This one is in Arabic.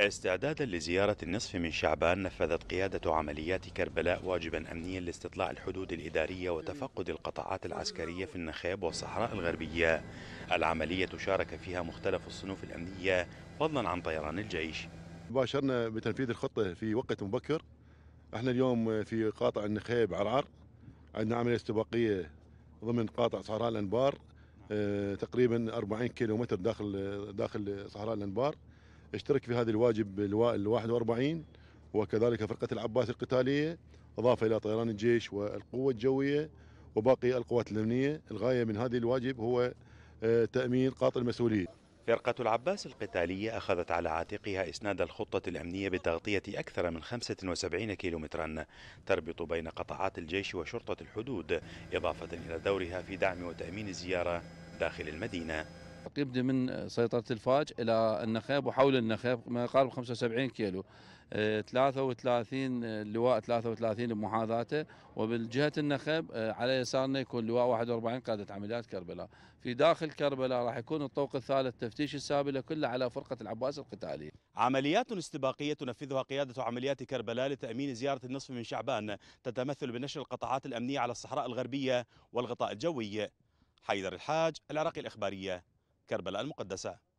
استعدادا لزيارة النصف من شعبان نفذت قيادة عمليات كربلاء واجبا أمنيا لاستطلاع الحدود الإدارية وتفقد القطاعات العسكرية في النخيب والصحراء الغربية العملية شارك فيها مختلف الصنوف الأمنية فضلا عن طيران الجيش باشرنا بتنفيذ الخطة في وقت مبكر احنا اليوم في قاطع النخيب عرعر عندنا عملية استباقية ضمن قاطع صحراء الأنبار آه، تقريبا 40 كيلو متر داخل داخل صحراء الأنبار اشترك في هذه الواجب ال 41 وكذلك فرقة العباس القتالية إضافة إلى طيران الجيش والقوة الجوية وباقي القوات الأمنية الغاية من هذه الواجب هو آه، تأمين قاطع المسؤولية فرقة العباس القتالية أخذت على عاتقها إسناد الخطة الأمنية بتغطية أكثر من 75 كيلومترا تربط بين قطاعات الجيش وشرطة الحدود إضافة إلى دورها في دعم وتأمين الزيارة داخل المدينة يبدا من سيطرة الفاج إلى النخيب وحول النخيب ما يقارب 75 كيلو 33 لواء 33 بمحاذاته وبالجهة النخيب آه، على يسارنا يكون لواء 41 قادة عمليات كربلاء في داخل كربلاء راح يكون الطوق الثالث تفتيش السابلة كله على فرقة العباس القتالية عمليات استباقية تنفذها قيادة عمليات كربلاء لتأمين زيارة النصف من شعبان تتمثل بنشر القطاعات الأمنية على الصحراء الغربية والغطاء الجوي حيدر الحاج العراقي الإخبارية كربلاء المقدسة